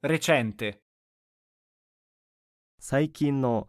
recente. 最近の